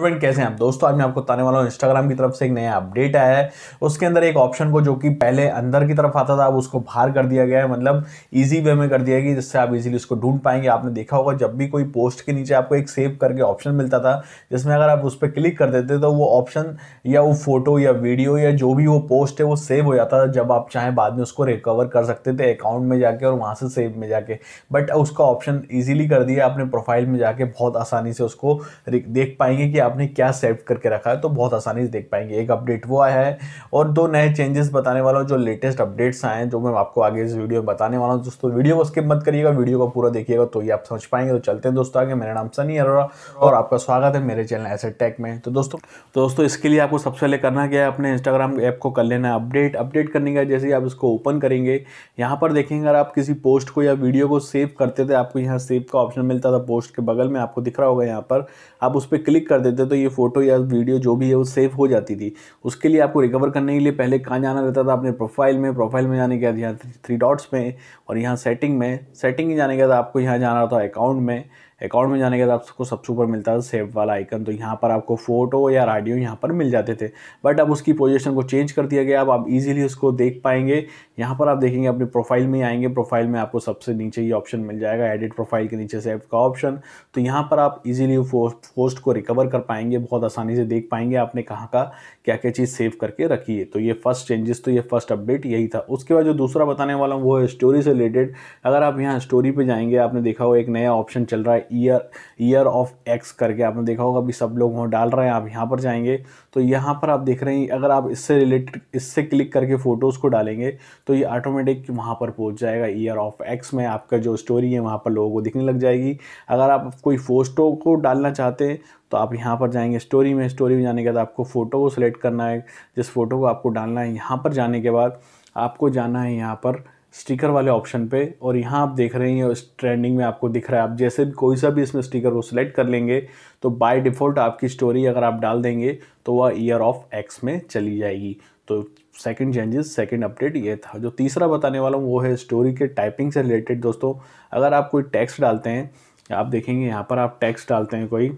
student कैसे हैं आप दोस्तों आज मैं आपको बताने वाला हूँ इंस्टाग्राम की तरफ से एक नया अपडेट आया है उसके अंदर एक ऑप्शन को जो कि पहले अंदर की तरफ आता था अब उसको बाहर कर दिया गया है मतलब इजी वे में कर दिया गया जिससे आप इजीली उसको ढूंढ पाएंगे आपने देखा होगा जब भी कोई पोस्ट के नीचे आपको एक सेव करके ऑप्शन मिलता था जिसमें अगर आप उस पर क्लिक कर देते तो वो ऑप्शन या वो फोटो या वीडियो या जो भी वो पोस्ट है वो सेव हो जाता था जब आप चाहें बाद में उसको रिकवर कर सकते थे अकाउंट में जाके और वहाँ से सेव में जाके बट उसका ऑप्शन ईजिली कर दिया अपने प्रोफाइल में जाके बहुत आसानी से उसको देख पाएंगे कि आपने क्या सेव करके रखा है तो बहुत आसानी से देख पाएंगे एक अपडेट वो आया है और दो नए चेंजेस बताने वाला हूँ जो लेटेस्ट अपडेट्स आए हैं जो मैं आपको आगे इस वीडियो में बताने वाला हूँ दोस्तों वीडियो को स्किप मत करिएगा वीडियो को पूरा देखिएगा तो ये आप समझ पाएंगे तो चलते हैं दोस्तों आगे मेरा नाम सनी अरोरा और आपका स्वागत है मेरे चैनल एसेट टेक में तो दोस्तों तो दोस्तों इसके लिए आपको सबसे पहले करना क्या है अपने इंस्टाग्राम ऐप को कर लेना अपडेट अपडेट करने का जैसे ही आप इसको ओपन करेंगे यहाँ पर देखेंगे अगर आप किसी पोस्ट को या वीडियो को सेव करते थे आपको यहाँ सेव का ऑप्शन मिलता था पोस्ट के बगल में आपको दिख रहा होगा यहाँ पर आप उस पर क्लिक कर देते करते तो ये फोटो या वीडियो जो भी है वो सेव हो जाती थी उसके लिए आपको रिकवर करने के लिए पहले कहाँ जाना रहता था अपने प्रोफाइल में प्रोफाइल में जाने के बाद यहाँ थ्री डॉट्स में और यहाँ सेटिंग में सेटिंग में जाने के बाद आपको यहाँ जाना रहता अकाउंट में अकाउंट में जाने के बाद आपको सबसे ऊपर मिलता था सेव वाला आइकन तो यहाँ पर आपको फोटो या आडियो यहाँ पर मिल जाते थे बट अब उसकी पोजिशन को चेंज कर दिया गया अब आप ईजिली उसको देख पाएंगे यहाँ पर आप देखेंगे अपने प्रोफाइल में आएंगे प्रोफाइल में आपको सबसे नीचे ये ऑप्शन मिल जाएगा एडिट प्रोफाइल के नीचे सेव का ऑप्शन तो यहाँ पर आप इजीली पोस्ट को रिकवर कर पाएंगे बहुत आसानी से देख पाएंगे आपने कहाँ का क्या क्या चीज़ सेव करके रखी है तो ये फर्स्ट चेंजेस तो ये फर्स्ट अपडेट यही था उसके बाद जो दूसरा बताने वाला हूँ वो है स्टोरी से रिलेटेड अगर आप यहाँ स्टोरी पर जाएंगे आपने देखा हो एक नया ऑप्शन चल रहा है ईयर ईयर ऑफ एक्स करके आपने देखा होगा अभी सब लोग वहाँ डाल रहे हैं आप यहाँ पर जाएंगे तो यहाँ पर आप देख रहे हैं अगर आप इससे रिलेटेड इससे क्लिक करके फ़ोटोज़ को डालेंगे तो ये ऑटोमेटिक वहाँ पर पहुँच जाएगा ईयर ऑफ एक्स में आपका जो स्टोरी है वहाँ पर लोगों को दिखने लग जाएगी अगर आप कोई फोटो को डालना चाहते हैं तो आप यहाँ पर जाएंगे स्टोरी में स्टोरी में जाने के बाद आपको फ़ोटो को सिलेक्ट करना है जिस फ़ोटो को आपको डालना है यहाँ पर जाने के बाद आपको जाना है यहाँ पर स्टिकर वाले ऑप्शन पे और यहाँ आप देख रहे हैं इस ट्रेंडिंग में आपको दिख रहा है आप जैसे कोई सा भी इसमें स्टिकर वो सिलेक्ट कर लेंगे तो बाय डिफ़ॉल्ट आपकी स्टोरी अगर आप डाल देंगे तो वह ईयर ऑफ एक्स में चली जाएगी तो सेकंड चेंजेस सेकंड अपडेट ये था जो तीसरा बताने वाला हूँ वो है स्टोरी के टाइपिंग से रिलेटेड दोस्तों अगर आप कोई टैक्स डालते हैं आप देखेंगे यहाँ पर आप टैक्स डालते हैं कोई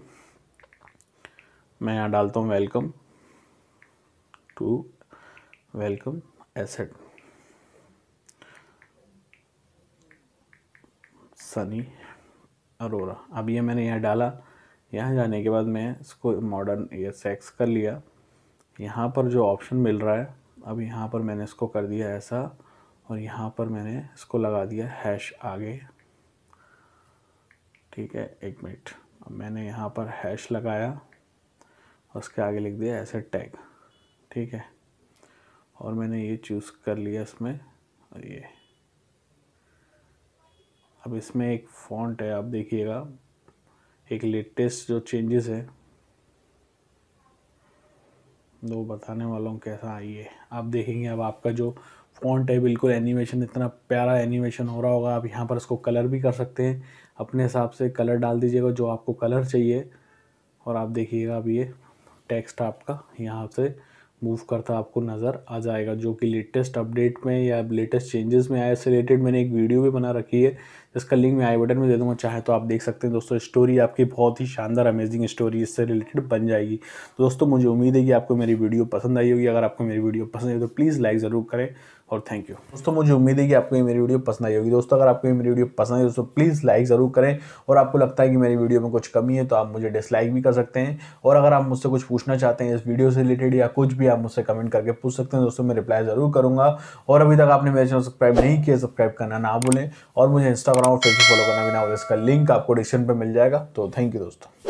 मैं यहाँ डालता हूँ welcome to welcome asset Sunny Arora अब ये मैंने यहाँ डाला यहाँ जाने के बाद मैं इसको मॉडर्न ये सेक्स कर लिया यहाँ पर जो ऑप्शन मिल रहा है अब यहाँ पर मैंने इसको कर दिया ऐसा और यहाँ पर मैंने इसको लगा दिया हैश आगे ठीक है एक मिनट अब मैंने यहाँ पर हैश लगाया उसके आगे लिख दिया ऐसे टैग ठीक है और मैंने ये चूज़ कर लिया इसमें और ये अब इसमें एक फॉन्ट है आप देखिएगा एक लेटेस्ट जो चेंजेस है वो बताने वाला हूँ कैसा आई है आप देखेंगे अब आपका जो फॉन्ट है बिल्कुल एनिमेशन इतना प्यारा एनिमेशन हो रहा होगा आप यहाँ पर इसको कलर भी कर सकते हैं अपने हिसाब से कलर डाल दीजिएगा जो आपको कलर चाहिए और आप देखिएगा अब ये टेक्स्ट आपका यहाँ से मूव करता आपको नज़र आ जाएगा जो कि लेटेस्ट अपडेट में या लेटेस्ट चेंजेस में आया इससे रिलेटेड मैंने एक वीडियो भी बना रखी है इसका लिंक मैं आई बटन में दे दूँगा चाहे तो आप देख सकते हैं दोस्तों स्टोरी आपकी बहुत ही शानदार अमेजिंग स्टोरी इससे रिलेटेड बन जाएगी तो दोस्तों मुझे उम्मीद है कि आपको मेरी वीडियो पसंद आई होगी अगर आपको मेरी वीडियो पसंद आई तो प्लीज़ लाइक ज़रूर करें और थैंक यू दोस्तों मुझे उम्मीद है कि आपको ये मेरी वीडियो पसंद आई होगी दोस्तों अगर आपको ये मेरी वीडियो पसंद आई दोस्तों प्लीज़ लाइक ज़रूर करें और आपको लगता है कि मेरी वीडियो में कुछ कमी है तो आप मुझे डिसलाइक भी कर सकते हैं और अगर आप मुझसे कुछ पूछना चाहते हैं इस वीडियो से रिलेटेड या कुछ भी आप मुझसे कमेंट करके पूछ सकते हैं दोस्तों मैं रिप्लाई ज़रूर करूँगा और अभी तक आपने मेरे चैनल सब्सक्राइब नहीं किया सब्सक्राइब करना ना भूलें और मुझे इंस्टाग्राम रहा हूँ फेसबुक फॉलो करना भी हो इसका लिंक आपको डिस्क्रिप्शन पर मिल जाएगा तो थैंक यू दोस्तों